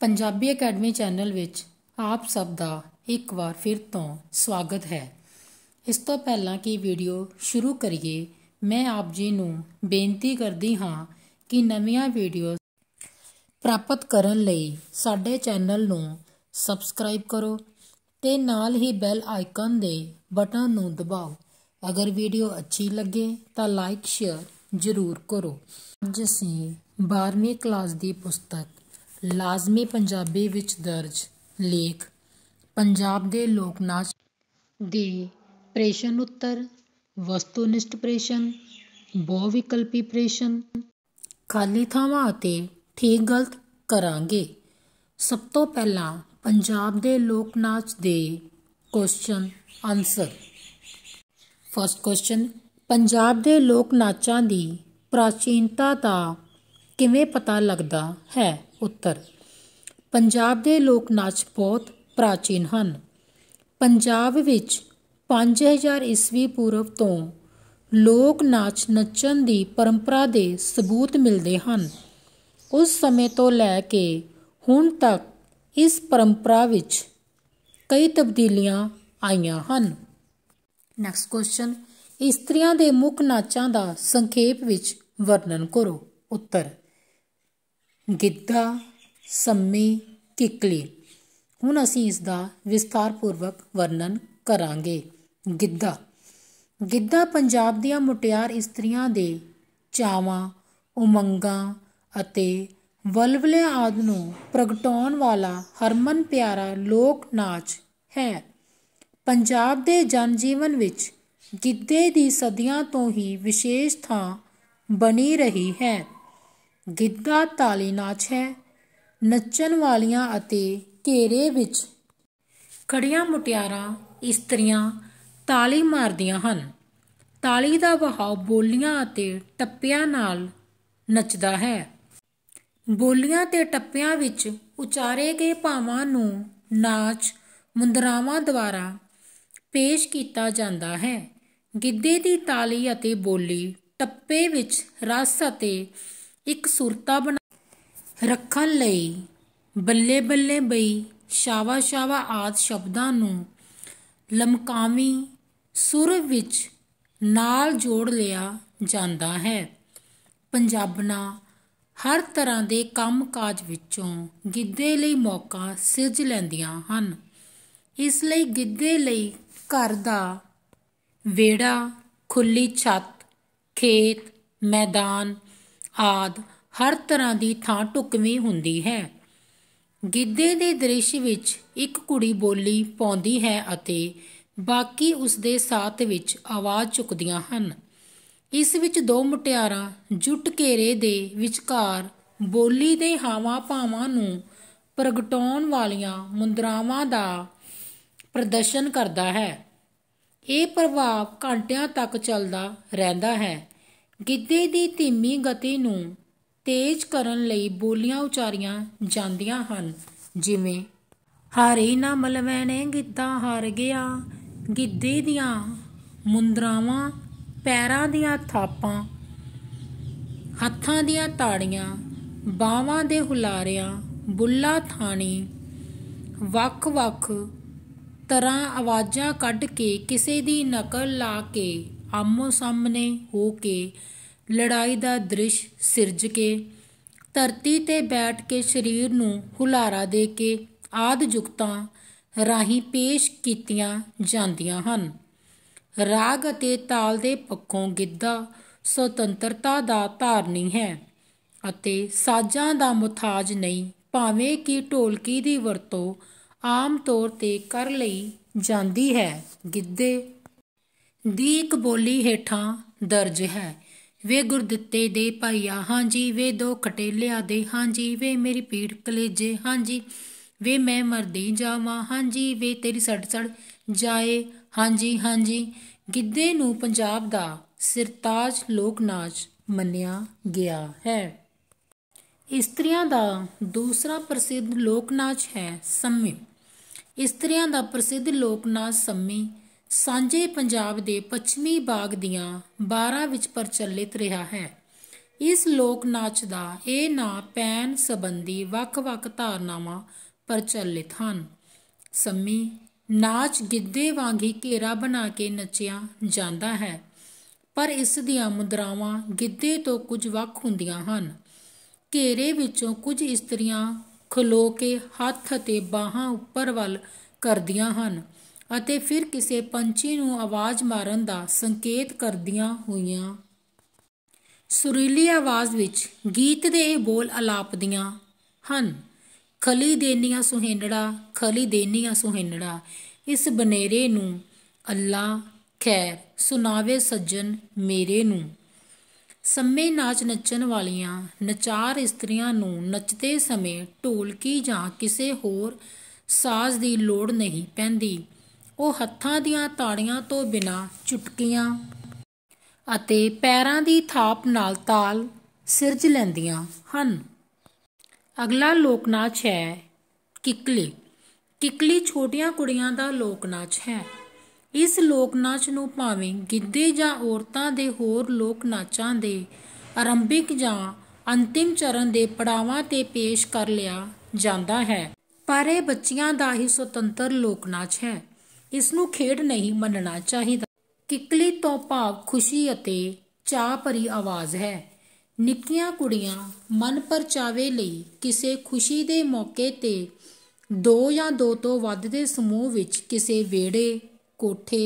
Punjabi academy channel ਵਿੱਚ ਆਪ ਸਭ ਦਾ ਇੱਕ ਵਾਰ ਫਿਰ ਤੋਂ ਸਵਾਗਤ ਹੈ ਇਸ ਤੋਂ ਪਹਿਲਾਂ ਕਿ ਵੀਡੀਓ ਸ਼ੁਰੂ ਕਰੀਏ ਮੈਂ ਆਪ ਜੀ ਨੂੰ ਬੇਨਤੀ ਕਰਦੀ ਹਾਂ ਕਿ ਨਵੀਆਂ ਵੀਡੀਓ ਪ੍ਰਾਪਤ ਕਰਨ ਲਈ ਸਾਡੇ ਚੈਨਲ ਨੂੰ ਸਬਸਕ੍ਰਾਈਬ ਕਰੋ ਤੇ ਨਾਲ ਹੀ ਬੈਲ ਆਈਕਨ ਦੇ ਬਟਨ ਨੂੰ ਦਬਾਓ ਅਗਰ ਵੀਡੀਓ ਅੱਛੀ ਲੱਗੇ ਤਾਂ ਲਾਈਕ ਸ਼ੇਅਰ ਜ਼ਰੂਰ ਕਰੋ ਅੱਜ ਅਸੀਂ 12ਵੀਂ ਕਲਾਸ ਦੀ ਪੁਸਤਕ ਲਾਜ਼ਮੀ ਪੰਜਾਬੀ ਵਿੱਚ ਦਰਜ ਲੇਖ ਪੰਜਾਬ ਦੇ ਲੋਕ ਨਾਚ ਦੇ ਪ੍ਰੇਸ਼ਨ ਉੱਤਰ ਵਸਤੂਨਿਸ਼ਟ ਪ੍ਰੇਸ਼ਨ ਬਹੁ ਵਿਕਲਪੀ ਪ੍ਰੇਸ਼ਨ ਖਾਲੀ ਥਾਵਾਂ ਅਤੇ ਠੀਕ ਗਲਤ ਕਰਾਂਗੇ ਸਭ ਤੋਂ ਪਹਿਲਾਂ ਪੰਜਾਬ ਦੇ ਲੋਕ ਨਾਚ ਦੇ question answer first question Punjab ਦੇ ਲੋਕ ਨਾਚਾਂ ਦੀ ਪ੍ਰਾਚੀਨਤਾ ਦਾ ਕਿਵੇਂ ਪਤਾ ਲੱਗਦਾ ਹੈ ਉੱਤਰ ਪੰਜਾਬ ਦੇ ਲੋਕ ਨਾਚ ਬਹੁਤ ਪ੍ਰਾਚੀਨ ਹਨ ਪੰਜਾਬ ਵਿੱਚ 5000 ਈਸਵੀ ਪੂਰਵ ਤੋਂ ਲੋਕ ਨਾਚ ਨੱਚਣ ਦੀ ਪਰੰਪਰਾ ਦੇ ਸਬੂਤ ਮਿਲਦੇ ਹਨ ਉਸ ਸਮੇਂ ਤੋਂ ਲੈ ਕੇ ਹੁਣ ਤੱਕ ਇਸ ਪਰੰਪਰਾ ਵਿੱਚ ਕਈ ਤਬਦੀਲੀਆਂ ਆਈਆਂ ਹਨ ਨੈਕਸਟ ਕੁਐਸਚਨ ਇਸਤਰੀਆਂ ਦੇ ਮੁੱਖ ਨਾਚਾਂ ਦਾ ਸੰਖੇਪ ਵਿੱਚ ਵਰਣਨ ਕਰੋ ਉੱਤਰ ਗਿੱਧਾ ਸੰਮੀ ਕਿੱਕਲੀ ਹੁਣ ਅਸੀਂ ਇਸ ਦਾ ਪੂਰਵਕ ਵਰਣਨ ਕਰਾਂਗੇ ਗਿੱਧਾ ਗਿੱਧਾ ਪੰਜਾਬ ਦੀਆਂ ਮੁਟਿਆਰ ਇਸਤਰੀਆਂ ਦੇ ਚਾਵਾਂ ਉਮੰਗਾਂ ਅਤੇ ਵਲਵਲੇ ਆਦ ਨੂੰ ਪ੍ਰਗਟਾਉਣ ਵਾਲਾ ਹਰਮਨ ਪਿਆਰਾ ਲੋਕ ਨਾਚ ਹੈ ਪੰਜਾਬ ਦੇ ਜਨ ਜੀਵਨ ਵਿੱਚ ਗਿੱਧੇ ਦੀ ਸਦੀਆਂ ਤੋਂ ਹੀ ਵਿਸ਼ੇਸ਼ ਥਾਂ ਬਣੀ ਰਹੀ ਹੈ ਗਿੱਧਾ ਤਾਲੀ ਨਾਚ ਹੈ ਨੱਚਣ ਵਾਲੀਆਂ ਅਤੇ ਘੇਰੇ ਵਿੱਚ ਖੜੀਆਂ ਮੁਟਿਆਰਾਂ ਇਸਤਰੀਆਂ ਤਾਲੀ ਮਾਰਦੀਆਂ ਹਨ ਤਾਲੀ ਦਾ ਵਹਾਅ ਬੋਲੀਆਂ ਅਤੇ ਟੱਪਿਆਂ ਨਾਲ ਨੱਚਦਾ ਹੈ ਬੋਲੀਆਂ ਤੇ ਟੱਪਿਆਂ ਵਿੱਚ ਉਚਾਰੇ ਗਏ ਭਾਵਾਂ ਨੂੰ ਨਾਚ ਮੁੰਦਰਾਵਾਂ ਦੁਆਰਾ ਪੇਸ਼ ਕੀਤਾ ਜਾਂਦਾ ਹੈ ਗਿੱਧੇ ਦੀ ਤਾਲੀ ਅਤੇ ਬੋਲੀ ਟੱਪੇ ਵਿੱਚ ਰਸ ਅਤੇ ਇੱਕ ਸੁਰਤਾ ਬਣਾ ਰੱਖਣ ਲਈ ਬੱਲੇ ਬੱਲੇ ਬਈ ਸ਼ਾਵਾ ਸ਼ਾਵਾ ਆਦ ਸ਼ਬਦਾਂ ਨੂੰ ਲਮਕਾਵੀ ਸੁਰ ਵਿੱਚ ਨਾਲ ਜੋੜ ਲਿਆ ਜਾਂਦਾ ਹੈ ਪੰਜਾਬਣਾ ਹਰ ਤਰ੍ਹਾਂ ਦੇ ਕੰਮਕਾਜ ਵਿੱਚੋਂ ਗਿੱਧੇ ਲਈ ਮੌਕਾ ਸਿਰਜ ਲੈਂਦੀਆਂ ਹਨ ਇਸ ਲਈ ਗਿੱਧੇ ਲਈ ਘਰ ਦਾ ਵੇੜਾ ਖੁੱਲੀ ਛੱਤ ਖੇਤ ਮੈਦਾਨ ਆਦ ਹਰ ਤਰ੍ਹਾਂ ਦੀ ਥਾਂ ਟੁਕਵੀਂ ਹੁੰਦੀ ਹੈ ਗਿੱਧੇ ਦੇ ਦ੍ਰਿਸ਼ ਵਿੱਚ ਇੱਕ ਕੁੜੀ ਬੋਲੀ ਪਾਉਂਦੀ ਹੈ ਅਤੇ ਬਾਕੀ ਉਸ ਦੇ ਸਾਥ ਵਿੱਚ ਆਵਾਜ਼ ਚੁੱਕਦੀਆਂ ਹਨ ਇਸ ਵਿੱਚ ਦੋ ਮੁਟਿਆਰਾਂ ਜੁੱਟ ਘੇਰੇ ਦੇ ਵਿਚਕਾਰ ਬੋਲੀ ਦੇ ਹਾਵਾਂ ਭਾਵਾਂ ਨੂੰ ਪ੍ਰਗਟਾਉਣ ਵਾਲੀਆਂ ਮੁੰਦਰਾਵਾਂ ਦਾ ਪ੍ਰਦਰਸ਼ਨ ਕਰਦਾ ਹੈ ਇਹ ਪ੍ਰਭਾਵ ਘੰਟਿਆਂ ਤੱਕ ਚੱਲਦਾ ਰਹਿੰਦਾ ਹੈ ਗਿੱਧੇ ਦੀ ਧੀਮੀ ਗਤੀ ਨੂੰ ਤੇਜ਼ ਕਰਨ ਲਈ ਬੋਲੀਆਂ ਉਚਾਰੀਆਂ ਜਾਂਦੀਆਂ ਹਨ ਜਿਵੇਂ ਹਾਰੇ ਨਾ ਮਲਵੈਣੇ ਗਿੱਧਾ ਹਾਰ ਗਿਆ ਗਿੱਧੇ ਦੀਆਂ ਮੁੰਦਰਾਵਾਂ ਪੈਰਾਂ ਦੀਆਂ ਥਾਪਾਂ ਹੱਥਾਂ ਦੀਆਂ ਤਾੜੀਆਂ ਬਾਹਾਂ ਦੇ ਹੁਲਾਰਿਆਂ ਬੁੱਲਾ ਥਾਣੀ ਵੱਖ-ਵੱਖ ਤਰ੍ਹਾਂ ਆਵਾਜ਼ਾਂ ਕੱਢ ਕੇ ਕਿਸੇ ਦੀ ਨਕਲ ਲਾ ਕੇ ਆਮੋ ਸਾਹਮਣੇ ਹੋ ਕੇ ਲੜਾਈ ਦਾ ਦ੍ਰਿਸ਼ ਸਿਰਜ ਕੇ ਧਰਤੀ ਤੇ ਬੈਠ ਕੇ ਸਰੀਰ ਨੂੰ ਹੁਲਾਰਾ ਦੇ ਕੇ ਆਦ ਜੁਗਤਾਂ ਰਾਹੀਂ ਪੇਸ਼ ਕੀਤੀਆਂ ਜਾਂਦੀਆਂ ਹਨ ਰਾਗ ਅਤੇ ਤਾਲ ਦੇ ਪੱਖੋਂ ਗਿੱਧਾ ਸੁਤੰਤਰਤਾ ਦਾ ਧਾਰਨੀ ਹੈ ਅਤੇ ਸਾਜ਼ਾਂ ਦਾ ਮੁਤਾਜ ਨਹੀਂ ਭਾਵੇਂ ਕਿ ਢੋਲਕੀ ਦੀ ਵਰਤੋਂ ਆਮ ਤੌਰ ਤੇ ਕਰ ਲਈ ਜਾਂਦੀ ਹੈ ਗਿੱਧੇ ਦੀ ਇੱਕ ਬੋਲੀ ਹੇਠਾਂ ਦਰਜ ਹੈ ਵੇ ਗੁਰਦਿੱਤੇ ਦੇ ਭਾਈਆ ਹਾਂਜੀ ਵੇ ਦੋ ਖਟੇਲਿਆਂ ਦੇ ਹਾਂਜੀ ਵੇ ਮੇਰੀ ਪੀੜ ਕਲੇਜੇ ਹਾਂਜੀ ਵੇ ਮੈਂ ਮਰਦੀ ਜਾਵਾਂ ਹਾਂਜੀ ਵੇ ਤੇਰੀ ਸੜ ਸੜ ਜਾਏ ਹਾਂਜੀ ਹਾਂਜੀ ਗਿੱਧੇ ਨੂੰ ਪੰਜਾਬ ਦਾ ਸਿਰਤਾਜ ਲੋਕ ਨਾਚ ਮੰਨਿਆ ਗਿਆ ਹੈ ਇਸਤਰੀਆਂ ਦਾ ਦੂਸਰਾ ਪ੍ਰਸਿੱਧ ਲੋਕ ਨਾਚ ਹੈ ਸੰਮੀ ਇਸਤਰੀਆਂ ਦਾ ਪ੍ਰਸਿੱਧ ਲੋਕ ਨਾਚ ਸੰਮੀ ਸਾਂਝੇ ਪੰਜਾਬ ਦੇ ਪੱਛਮੀ ਬਾਗ ਦੀਆਂ 12 ਵਿੱਚ ਪ੍ਰਚਲਿਤ ਰਿਹਾ ਹੈ ਇਸ ਲੋਕ ਨਾਚ ਦਾ ਇਹ ਨਾਂ ਪੈਨ ਸੰਬੰਧੀ ਵੱਖ-ਵੱਖ ਧਾਰਨਾਵਾਂ ਪ੍ਰਚਲਿਤ ਹਨ ਸੰਮੀ ਨਾਚ ਗਿੱਧੇ ਵਾਂਗ ਹੀ ਘੇਰਾ ਬਣਾ ਕੇ ਨੱਚਿਆ ਜਾਂਦਾ ਹੈ ਪਰ ਇਸ ਦੀਆਂ ਮੁਦਰਾਵਾਂ ਗਿੱਧੇ ਤੋਂ ਕੁਝ ਵੱਖ ਹੁੰਦੀਆਂ ਹਨ ਘੇਰੇ ਵਿੱਚੋਂ ਕੁਝ ਇਸਤਰੀਆਂ ਖਲੋ ਕੇ ਹੱਥ ਅਤੇ ਬਾਹਾਂ ਉੱਪਰ ਵੱਲ ਕਰਦੀਆਂ ਹਨ ਅਤੇ ਫਿਰ ਕਿਸੇ ਪੰਛੀ ਨੂੰ ਆਵਾਜ਼ ਮਾਰਨ ਦਾ ਸੰਕੇਤ ਕਰਦੀਆਂ ਹੋਈਆਂ ਸੁਰੀਲੀ ਆਵਾਜ਼ ਵਿੱਚ ਗੀਤ ਦੇ ਇਹ ਬੋਲ ਅਲਾਪਦੀਆਂ ਹਨ ਖਲੀ ਦੇਨੀਆਂ ਸੁਹੇਨੜਾ ਖਲੀ ਦੇਨੀਆਂ ਸੁਹੇਨੜਾ ਇਸ ਬਨੇਰੇ ਨੂੰ ਅੱਲਾ ਖੈਰ ਸੁਣਾਵੇ ਸੱਜਣ ਮੇਰੇ ਨੂੰ ਸੰਮੇ ਨਾਚ ਨੱਚਣ ਵਾਲੀਆਂ ਨਚਾਰ ਇਸਤਰੀਆਂ ਨੂੰ ਨੱਚਦੇ ਸਮੇਂ ਢੋਲਕੀ ਜਾਂ ਕਿਸੇ ਹੋਰ ਸਾਜ਼ ਦੀ ਲੋੜ ਨਹੀਂ ਪੈਂਦੀ ਉਹ ਹੱਥਾਂ ਦੀਆਂ ਤਾੜੀਆਂ ਤੋਂ ਬਿਨਾ ਚੁਟਕੀਆਂ ਅਤੇ ਪੈਰਾਂ ਦੀ ਥਾਪ ਨਾਲ ਤਾਲ ਸਿਰਜ ਲੈਂਦੀਆਂ ਹਨ ਅਗਲਾ ਲੋਕ ਨਾਚ ਹੈ ਕਿਕਲੀ ਕਿਕਲੀ ਛੋਟੀਆਂ ਕੁੜੀਆਂ ਦਾ ਲੋਕ ਨਾਚ ਹੈ ਇਸ ਲੋਕ ਨਾਚ ਨੂੰ ਭਾਵੇਂ ਗਿੱਧੇ ਜਾਂ ਔਰਤਾਂ ਦੇ ਹੋਰ ਲੋਕ ਨਾਚਾਂ ਦੇ ਆਰੰਭਿਕ ਜਾਂ ਅੰਤਿਮ ਚਰਨ ਦੇ ਪੜਾਵਾਂ ਤੇ ਪੇਸ਼ ਕਰ ਲਿਆ ਜਾਂਦਾ ਹੈ ਪਰ ਇਹ ਬੱਚੀਆਂ ਦਾ ਹੀ ਸੁਤੰਤਰ ਲੋਕ ਨਾਚ ਹੈ ਇਸ ਨੂੰ ਖੇਡ ਨਹੀਂ ਮੰਨਣਾ ਚਾਹੀਦਾ ਕਿਕਲੀ ਤੋਂ ਭਾਵ ਖੁਸ਼ੀ ਅਤੇ ਚਾਹ ਭਰੀ ਆਵਾਜ਼ ਹੈ ਨਿੱਕੀਆਂ ਕੁੜੀਆਂ ਮਨ ਪਰਚਾਵੇ ਲਈ ਕਿਸੇ ਖੁਸ਼ੀ ਦੇ ਮੌਕੇ ਤੇ ਦੋ ਜਾਂ ਦੋ ਤੋਂ ਵੱਧ ਦੇ ਸਮੂਹ ਵਿੱਚ ਕਿਸੇ ਵਿਹੜੇ ਕੋਠੇ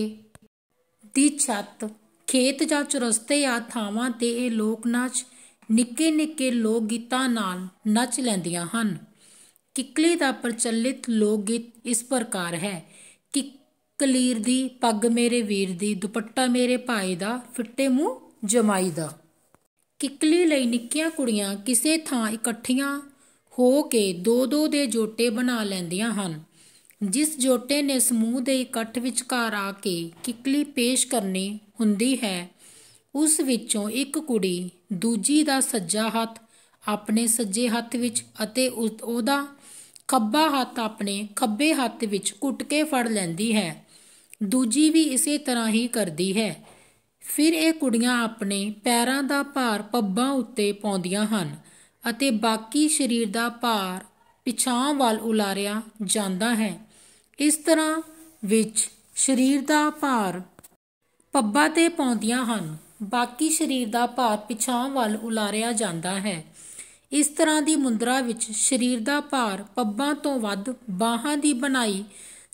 ਦੀ ਛੱਤ ਖੇਤ ਜਾਂ ਚੁਰਸਤੇ ਆ ਥਾਵਾਂ ਤੇ ਇਹ ਲੋਕ ਨਾਚ ਨਿੱਕੇ ਨਿੱਕੇ ਲੋਕ ਗੀਤਾਂ ਨਾਲ ਨੱਚ ਲੈਂਦੀਆਂ ਹਨ ਕਿਕਲੀ ਦਾ ਪ੍ਰਚਲਿਤ ਲੋਕ ਗੀਤ ਇਸ ਪ੍ਰਕਾਰ ਹੈ ਕਲੀਰ ਦੀ ਪੱਗ ਮੇਰੇ ਵੀਰ ਦੀ ਦੁਪੱਟਾ ਮੇਰੇ ਭਾਈ ਦਾ ਫਿੱਟੇ ਮੂੰਹ ਜਮਾਈ ਦਾ ਕਿਕਲੀ ਲਈ ਨਿੱਕੀਆਂ ਕੁੜੀਆਂ ਕਿਸੇ ਥਾਂ ਇਕੱਠੀਆਂ ਹੋ ਕੇ ਦੋ ਦੋ ਦੇ ਜੋਟੇ ਬਣਾ ਲੈਂਦੀਆਂ ਹਨ ਜਿਸ ਜੋਟੇ ਨੇ ਸਮੂਹ ਦੇ ਇਕੱਠ ਵਿੱਚ ਘਾਰ ਆ ਕੇ ਕਿਕਲੀ ਪੇਸ਼ ਕਰਨੀ ਹੁੰਦੀ ਹੈ ਉਸ ਵਿੱਚੋਂ ਇੱਕ ਕੁੜੀ ਦੂਜੀ ਦਾ ਸੱਜਾ ਹੱਥ ਆਪਣੇ ਸੱਜੇ ਹੱਥ ਵਿੱਚ ਅਤੇ ਉਹਦਾ ਖੱਬਾ ਹੱਥ ਆਪਣੇ ਖੱਬੇ ਹੱਥ ਵਿੱਚ ਘੁੱਟ ਕੇ ਫੜ ਲੈਂਦੀ ਹੈ ਦੂਜੀ ਵੀ ਇਸੇ ਤਰ੍ਹਾਂ ਹੀ ਕਰਦੀ ਹੈ ਫਿਰ ਇਹ ਕੁੜੀਆਂ ਆਪਣੇ ਪੈਰਾਂ ਦਾ ਭਾਰ ਪੱਬਾਂ ਉੱਤੇ ਪਾਉਂਦੀਆਂ ਹਨ ਅਤੇ ਬਾਕੀ ਸਰੀਰ ਦਾ ਭਾਰ ਪਿਛਾਂ ਵੱਲ ਉਲਾਰਿਆ ਜਾਂਦਾ ਹੈ ਇਸ ਤਰ੍ਹਾਂ ਵਿੱਚ ਸਰੀਰ ਦਾ ਭਾਰ ਪੱਬਾਂ ਤੇ ਪਾਉਂਦੀਆਂ ਹਨ ਬਾਕੀ ਸਰੀਰ ਦਾ ਭਾਰ ਪਿਛਾਂ ਵੱਲ ਉਲਾਰਿਆ ਜਾਂਦਾ ਹੈ ਇਸ ਤਰ੍ਹਾਂ ਦੀ ਮੁੰਦਰਾ ਵਿੱਚ ਸਰੀਰ ਦਾ ਭਾਰ ਪੱਬਾਂ ਤੋਂ ਵੱਧ ਬਾਹਾਂ ਦੀ ਬਣਾਈ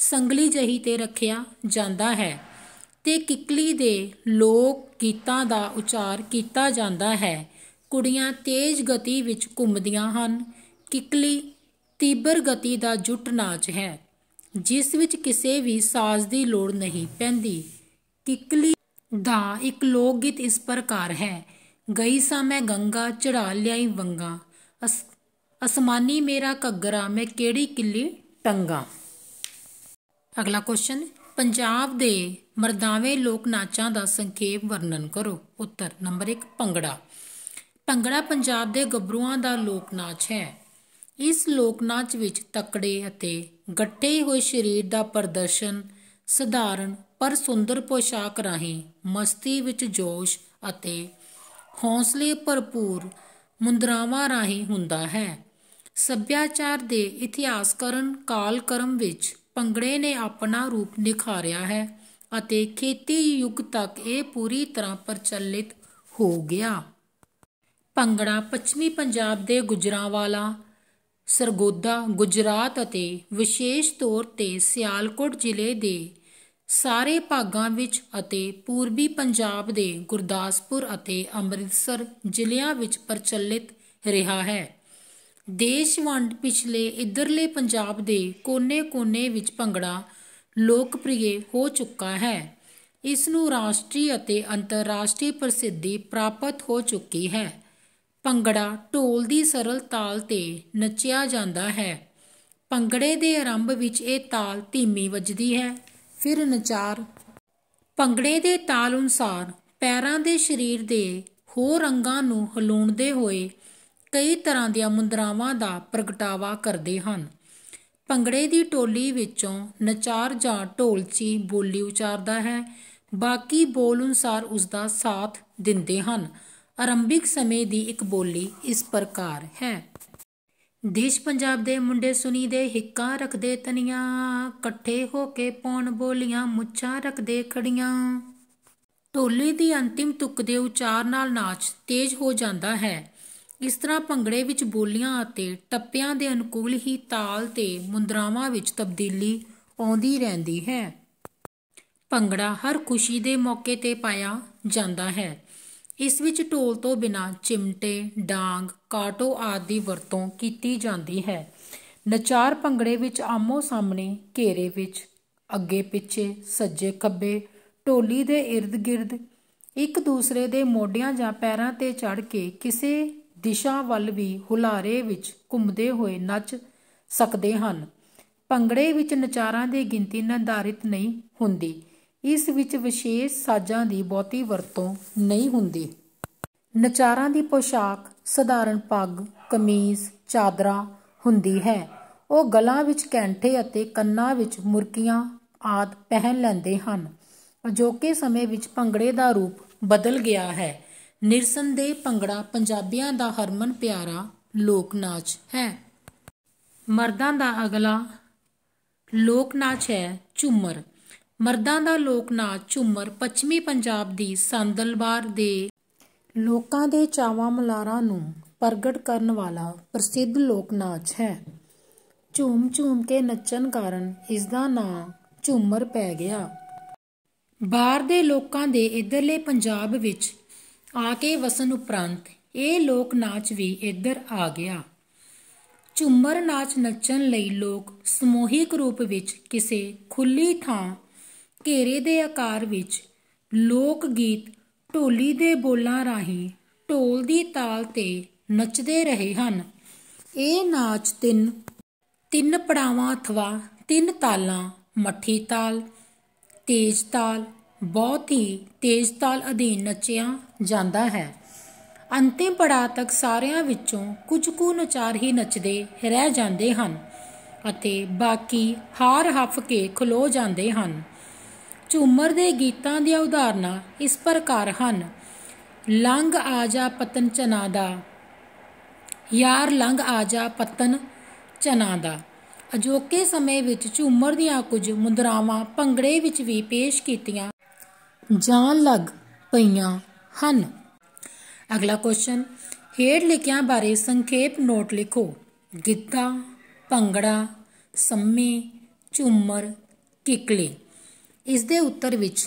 ਸੰਗਲੀ ਜਹੀ ਤੇ ਰੱਖਿਆ ਜਾਂਦਾ ਹੈ ਤੇ ਕਿਕਲੀ ਦੇ ਲੋਕ ਗੀਤਾਂ ਦਾ ਉਚਾਰ ਕੀਤਾ ਜਾਂਦਾ ਹੈ ਕੁੜੀਆਂ ਤੇਜ਼ ਗਤੀ ਵਿੱਚ ਘੁੰਮਦੀਆਂ ਹਨ ਕਿਕਲੀ ਤੀਬਰ ਗਤੀ ਦਾ ਜੁੱਟ ਨਾਚ ਹੈ ਜਿਸ ਵਿੱਚ ਕਿਸੇ ਵੀ ਸਾਜ਼ ਦੀ ਲੋੜ ਨਹੀਂ ਪੈਂਦੀ ਕਿਕਲੀ ਦਾ ਇੱਕ ਲੋਕ ਗੀਤ ਇਸ ਪ੍ਰਕਾਰ ਹੈ ਗਈ ਸਾਂ ਮੈਂ ਗੰਗਾ ਚੜਾ ਲਿਆਈ ਵੰਗਾ ਅਸ ਅਸਮਾਨੀ ਮੇਰਾ ਘੱਗਰਾ ਮੈਂ ਕਿਹੜੀ ਕਿੱਲੀ ਟੰਗਾ ਅਗਲਾ ਕੁਐਸਚਨ ਪੰਜਾਬ ਦੇ ਮਰਦਾਵੇਂ ਲੋਕ ਨਾਚਾਂ ਦਾ ਸੰਖੇਪ ਵਰਣਨ ਕਰੋ ਉੱਤਰ ਨੰਬਰ 1 ਭੰਗੜਾ ਭੰਗੜਾ ਪੰਜਾਬ ਦੇ ਗੱਭਰੂਆਂ ਦਾ ਲੋਕ ਨਾਚ ਹੈ ਇਸ ਲੋਕ ਨਾਚ ਵਿੱਚ ਤਕੜੇ ਅਤੇ ਗੱਟੇ ਹੋਏ ਸਰੀਰ ਦਾ ਪ੍ਰਦਰਸ਼ਨ ਸਧਾਰਨ ਪਰ ਸੁੰਦਰ ਪੋਸ਼ਾਕ ਰਾਹੀਂ ਮਸਤੀ ਵਿੱਚ ਜੋਸ਼ ਅਤੇ ਹੌਸਲੇ ਭਰਪੂਰ ਮੁੰਦਰਾਵਾਂ ਰਾਹੀਂ ਹੁੰਦਾ ਹੈ ਸੱਭਿਆਚਾਰ ਦੇ ਇਤਿਹਾਸਕਰਨ ਕਾਲਕ੍ਰਮ ਵਿੱਚ ਭੰਗੜੇ ਨੇ ਆਪਣਾ ਰੂਪ ਨਿਖਾਰਿਆ ਹੈ ਅਤੇ ਖੇਤੀ ਯੁੱਗ ਤੱਕ ਇਹ ਪੂਰੀ ਤਰ੍ਹਾਂ ਪ੍ਰਚਲਿਤ ਹੋ ਗਿਆ ਭੰਗੜਾ ਪੱਛਮੀ ਪੰਜਾਬ ਦੇ ਗੁਜਰਾਵਾਲਾ ਸਰਗੋਦਾ ਗੁਜਰਾਤ ਅਤੇ ਵਿਸ਼ੇਸ਼ ਤੌਰ ਤੇ ਸਿਆਲਕੋਟ ਜ਼ਿਲ੍ਹੇ ਦੇ ਸਾਰੇ ਭਾਗਾਂ ਵਿੱਚ ਅਤੇ ਪੂਰਬੀ ਪੰਜਾਬ ਦੇ ਗੁਰਦਾਸਪੁਰ ਅਤੇ ਅੰਮ੍ਰਿਤਸਰ ਜ਼ਿਲ੍ਹਿਆਂ ਵਿੱਚ ਪ੍ਰਚਲਿਤ ਰਿਹਾ ਹੈ ਦੇਸ਼ ਵੰਡ ਪਿਛਲੇ ਇਧਰਲੇ ਪੰਜਾਬ ਦੇ ਕੋਨੇ-ਕੋਨੇ ਵਿੱਚ ਭੰਗੜਾ ਲੋਕਪ੍ਰਿਯ ਹੋ ਚੁੱਕਾ ਹੈ ਇਸ ਨੂੰ ਰਾਸ਼ਟਰੀ ਅਤੇ ਅੰਤਰਰਾਸ਼ਟਰੀ ਪ੍ਰਸਿੱਧੀ ਪ੍ਰਾਪਤ ਹੋ ਚੁੱਕੀ ਹੈ ਭੰਗੜਾ ਢੋਲ ਦੀ ਸਰਲ ਤਾਲ ਤੇ ਨੱਚਿਆ ਜਾਂਦਾ ਹੈ ਪੰਗੜੇ ਦੇ ਆਰੰਭ ਵਿੱਚ ਇਹ ਤਾਲ ਧੀਮੀ ਵੱਜਦੀ ਹੈ ਫਿਰ ਨਚਾਰ ਪੰਗੜੇ ਦੇ ਤਾਲ ਅਨੁਸਾਰ ਪੈਰਾਂ ਦੇ ਸਰੀਰ ਦੇ ਹੋਰ ਰੰਗਾਂ ਨੂੰ ਹਲੂਣਦੇ ਹੋਏ ਕਈ ਤਰ੍ਹਾਂ ਦੀਆਂ ਮੁੰਦਰਾਵਾਂ ਦਾ ਪ੍ਰਗਟਾਵਾ ਕਰਦੇ ਹਨ ਪੰਗੜੇ ਦੀ ਟੋਲੀ ਵਿੱਚੋਂ ਨਚਾਰ ਜਾਂ ਢੋਲਚੀ ਬੋਲੀ ਉਚਾਰਦਾ ਹੈ ਬਾਕੀ ਬੋਲ ਅਨੁਸਾਰ ਉਸ ਦਾ ਸਾਥ ਦਿੰਦੇ ਹਨ ਆਰੰਭਿਕ ਸਮੇਂ ਦੀ ਇੱਕ ਬੋਲੀ ਇਸ ਪ੍ਰਕਾਰ ਹੈ ਦੇਸ਼ ਪੰਜਾਬ ਦੇ ਮੁੰਡੇ ਸੁਣੀ ਦੇ ਹਿੱਕਾ ਰੱਖਦੇ ਤਨੀਆਂ ਇਕੱਠੇ ਹੋ ਕੇ ਪੌਣ ਬੋਲੀਆਂ ਮੁੱਛਾਂ ਰੱਖਦੇ ਖੜੀਆਂ ਢੋਲੀ ਦੀ ਅੰਤਿਮ ਤੁਕ ਦੇ ਉਚਾਰ ਨਾਲ ਨਾਚ ਤੇਜ਼ ਹੋ ਜਾਂਦਾ ਹੈ ਇਸ ਤਰ੍ਹਾਂ ਭੰਗੜੇ ਵਿੱਚ ਬੋਲੀਆਂ ਅਤੇ ਟੱਪਿਆਂ ਦੇ ਅਨੁਕੂਲ ਹੀ ਤਾਲ ਤੇ ਮੁੰਦਰਾਵਾਂ ਵਿੱਚ ਤਬਦੀਲੀ ਆਉਂਦੀ ਰਹਿੰਦੀ ਹੈ ਭੰਗੜਾ ਹਰ ਖੁਸ਼ੀ ਦੇ ਮੌਕੇ ਤੇ ਪਾਇਆ ਜਾਂਦਾ ਹੈ ਇਸ ਵਿੱਚ ਢੋਲ ਤੋਂ ਬਿਨਾਂ ਚਿਮਟੇ ਡਾਂਗ ਕਾਟੋ ਆਦਿ ਦੀ ਵਰਤੋਂ ਕੀਤੀ ਜਾਂਦੀ ਹੈ ਨਚਾਰ ਪੰਗੜੇ ਵਿੱਚ ਆਮੋ ਸਾਹਮਣੇ ਘੇਰੇ ਵਿੱਚ ਅੱਗੇ ਪਿੱਛੇ ਸੱਜੇ ਖੱਬੇ ਢੋਲੀ ਦੇ ird-gird ਇੱਕ ਦੂਸਰੇ ਦੇ ਮੋਢਿਆਂ ਜਾਂ ਪੈਰਾਂ ਤੇ ਚੜ ਕੇ ਕਿਸੇ ਦਿਸ਼ਾ ਵੱਲ ਵੀ ਹੁਲਾਰੇ ਵਿੱਚ ਘੁੰਮਦੇ ਹੋਏ ਨੱਚ ਸਕਦੇ ਹਨ ਪੰਗੜੇ ਵਿੱਚ ਨਚਾਰਾਂ ਦੀ ਗਿਣਤੀ ਨਿਰਧਾਰਿਤ ਨਹੀਂ ਹੁੰਦੀ ਇਸ ਵਿੱਚ ਵਿਸ਼ੇਸ਼ ਸਾਜ਼ਾਂ ਦੀ ਬਹੁਤੀ ਵਰਤੋਂ ਨਹੀਂ ਹੁੰਦੀ ਨਚਾਰਾਂ ਦੀ ਪੋਸ਼ਾਕ ਸਧਾਰਨ ਪੱਗ ਕਮੀਜ਼ ਚਾਦਰਾ ਹੁੰਦੀ ਹੈ ਉਹ ਗਲਾਂ ਵਿੱਚ ਕੈਂਠੇ ਅਤੇ ਕੰਨਾਂ ਵਿੱਚ ਮੁਰਕੀਆਂ ਆਦ ਪਹਿਨ ਲੈਂਦੇ ਹਨ ਅਜੋਕੇ ਸਮੇਂ ਵਿੱਚ ਭੰਗੜੇ ਦਾ ਰੂਪ ਬਦਲ ਗਿਆ ਹੈ ਨਿਰਸੰਦੇ ਭੰਗੜਾ ਪੰਜਾਬੀਆਂ ਦਾ ਹਰਮਨ ਪਿਆਰਾ ਲੋਕ ਨਾਚ ਹੈ ਮਰਦਾਂ ਦਾ ਅਗਲਾ ਲੋਕ ਨਾਚ ਹੈ ਝੂਮਰ ਮਰਦਾਂ ਦਾ ਲੋਕ ਨਾਚ ਝੂਮਰ ਪੱਛਮੀ ਪੰਜਾਬ ਦੀ ਸੰਦਲਬਾਰ ਦੇ ਲੋਕਾਂ ਦੇ ਚਾਵਾਂ ਮਲਾਰਾਂ ਨੂੰ ਪ੍ਰਗਟ ਕਰਨ ਵਾਲਾ ਪ੍ਰਸਿੱਧ ਲੋਕ ਨਾਚ ਹੈ ਝੂਮ ਝੂਮ ਕੇ ਨੱਚਣ ਕਾਰਨ ਇਸ ਦਾ ਨਾਂ ਝੂਮਰ ਪੈ ਗਿਆ ਬਾਹਰ ਦੇ ਲੋਕਾਂ ਦੇ ਇਧਰਲੇ ਪੰਜਾਬ ਵਿੱਚ ਆ ਕੇ ਵਸਣ ਉਪਰੰਤ ਇਹ ਲੋਕ ਨਾਚ ਵੀ ਇੱਧਰ ਆ ਗਿਆ ਝੁੰਮਰ ਨਾਚ ਨੱਚਣ ਲਈ ਲੋਕ ਸਮੂਹਿਕ ਰੂਪ ਵਿੱਚ ਕਿਸੇ ਖੁੱਲੀ ਥਾਂ ਘੇਰੇ ਦੇ ਆਕਾਰ ਵਿੱਚ ਲੋਕ ਗੀਤ ਢੋਲੀ ਦੇ ਬੋਲਾਂ ਰਾਹੀਂ ਢੋਲ ਦੀ ਤਾਲ ਤੇ ਨੱਚਦੇ ਰਹੇ ਹਨ ਇਹ ਨਾਚ ਤਿੰਨ ਤਿੰਨ ਪੜਾਵਾਂ ਅਥਵਾ ਤਿੰਨ ਤਾਲਾਂ ਮੱਠੀ ਤਾਲ ਤੇਜ਼ ਤਾਲ ਬਹੁਤ ਹੀ ਤੇਜ਼ ਤਾਲ ਅਧੀਨ ਨੱਚਿਆ ਜਾਂਦਾ ਹੈ ਅੰਤਿਮ ਪੜਾ ਤੱਕ ਸਾਰਿਆਂ ਵਿੱਚੋਂ ਕੁਝ ਕੁ ਨਚਾਰ ਹੀ ਨੱਚਦੇ ਰਹਿ ਜਾਂਦੇ ਹਨ ਅਤੇ ਬਾਕੀ ਹਾਰ ਹੱਫ ਕੇ ਖਲੋ ਜਾਂਦੇ ਹਨ ਝੂਮਰ ਦੇ ਗੀਤਾਂ ਦੀਆਂ ਉਦਾਹਰਨਾਂ ਇਸ ਪ੍ਰਕਾਰ ਹਨ ਲੰਗ ਆ ਜਾ ਪਤਨ ਚਨਾ ਦਾ ਯਾਰ ਲੰਗ ਆ ਜਾ ਪਤਨ ਚਨਾ ਦਾ ਅਜੋਕੇ ਸਮੇਂ ਵਿੱਚ ਝੂਮਰ ਦੀਆਂ ਕੁਝ ਮੁੰਦਰਾਵਾਂ ਭੰਗੜੇ ਵਿੱਚ ਵੀ ਪੇਸ਼ ਕੀਤੀਆਂ ਜਾਣ ਲੱਗ ਪਈਆਂ ਹਨ ਅਗਲਾ ਕੁਐਸਚਨ ਹੇਡ ਲਿਖਿਆਂ ਬਾਰੇ ਸੰਖੇਪ ਨੋਟ ਲਿਖੋ ਗਿੱਧਾ ਭੰਗੜਾ ਸੰਮੀ ਝੂਮਰ ਕਿਕਲੀ ਇਸ ਦੇ ਉੱਤਰ ਵਿੱਚ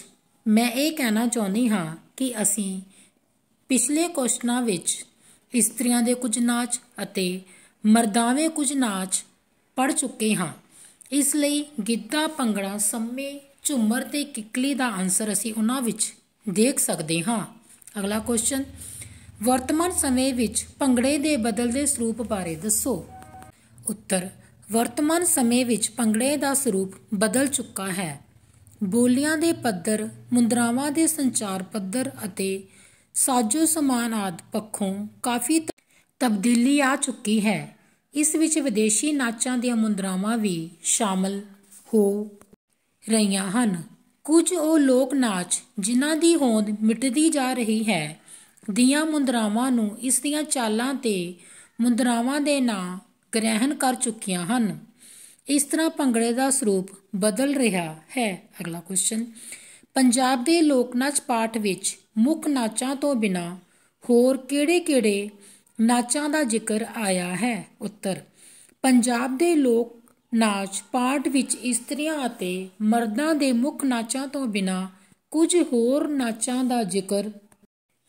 ਮੈਂ ਇਹ ਕਹਿਣਾ ਚਾਹੁੰਦੀ ਹਾਂ ਕਿ ਅਸੀਂ ਪਿਛਲੇ ਕੁਸ਼ਨਾ ਵਿੱਚ ਇਸਤਰੀਆਂ ਦੇ ਕੁਝ ਨਾਚ ਅਤੇ ਮਰਦਾਵੇਂ ਕੁਝ ਨਾਚ ਪੜ ਚੁੱਕੇ ਹਾਂ ਇਸ ਲਈ ਗਿੱਧਾ ਪੰਗੜਾ ਸੰਮੇ ਝੁੰਮਰ ਤੇ ਕਿੱਕਲੀ ਦਾ ਆਨਸਰ ਅਸੀਂ ਉਹਨਾਂ ਵਿੱਚ ਦੇਖ ਸਕਦੇ ਹਾਂ ਅਗਲਾ ਕੁਐਸਚਨ ਵਰਤਮਾਨ ਸਮੇਂ ਵਿੱਚ ਪੰਗੜੇ ਦੇ ਬਦਲਦੇ ਸਰੂਪ ਬਾਰੇ ਦੱਸੋ ਉੱਤਰ ਵਰਤਮਾਨ ਸਮੇਂ ਵਿੱਚ ਪੰਗੜੇ ਦਾ ਸਰੂਪ ਬਦਲ ਚੁੱਕਾ ਹੈ ਬੋਲੀਆਂ ਦੇ ਪੱਧਰ ਮੁੰਦਰਾਵਾਂ ਦੇ ਸੰਚਾਰ ਪੱਧਰ ਅਤੇ ਸਾਜੋ ਸਮਾਨ ਆਦ ਪੱਖੋਂ ਕਾਫੀ ਤਬਦੀਲੀ ਆ ਚੁੱਕੀ ਹੈ ਇਸ ਵਿੱਚ ਵਿਦੇਸ਼ੀ ਨਾਚਾਂ ਦੀਆਂ ਮੁੰਦਰਾਵਾਂ ਵੀ ਸ਼ਾਮਲ ਹੋ ਰਹੀਆਂ ਹਨ ਕੁਝ ਉਹ ਲੋਕ ਨਾਚ ਜਿਨ੍ਹਾਂ ਦੀ ਹੋਂਦ ਮਿਟਦੀ ਜਾ ਰਹੀ ਹੈ ਦੀਆਂ ਮੁੰਦਰਾਵਾਂ ਨੂੰ ਇਸ ਦੀਆਂ ਚਾਲਾਂ ਤੇ ਮੁੰਦਰਾਵਾਂ ਦੇ ਨਾਂ ਗ੍ਰਹਿਣ ਕਰ ਚੁੱਕੀਆਂ ਹਨ ਇਸ ਤਰ੍ਹਾਂ ਭੰਗੜੇ ਦਾ ਸਰੂਪ ਬਦਲ ਰਿਹਾ ਹੈ ਅਗਲਾ ਕੁਐਸਚਨ ਪੰਜਾਬ ਦੇ ਲੋਕ ਨਾਚ ਪਾਠ ਵਿੱਚ ਮੁੱਖ ਨਾਚਾਂ ਤੋਂ ਬਿਨਾ ਹੋਰ ਕਿਹੜੇ-ਕਿਹੜੇ ਨਾਚਾਂ ਦਾ ਜ਼ਿਕਰ ਆਇਆ ਹੈ ਉੱਤਰ ਪੰਜਾਬ ਦੇ ਲੋਕ ਨਾਚ ਪਾਠ ਵਿੱਚ ਇਸਤਰੀਆਂ ਅਤੇ ਮਰਦਾਂ ਦੇ ਮੁੱਖ ਨਾਚਾਂ ਤੋਂ ਬਿਨਾ ਕੁਝ ਹੋਰ ਨਾਚਾਂ ਦਾ ਜ਼ਿਕਰ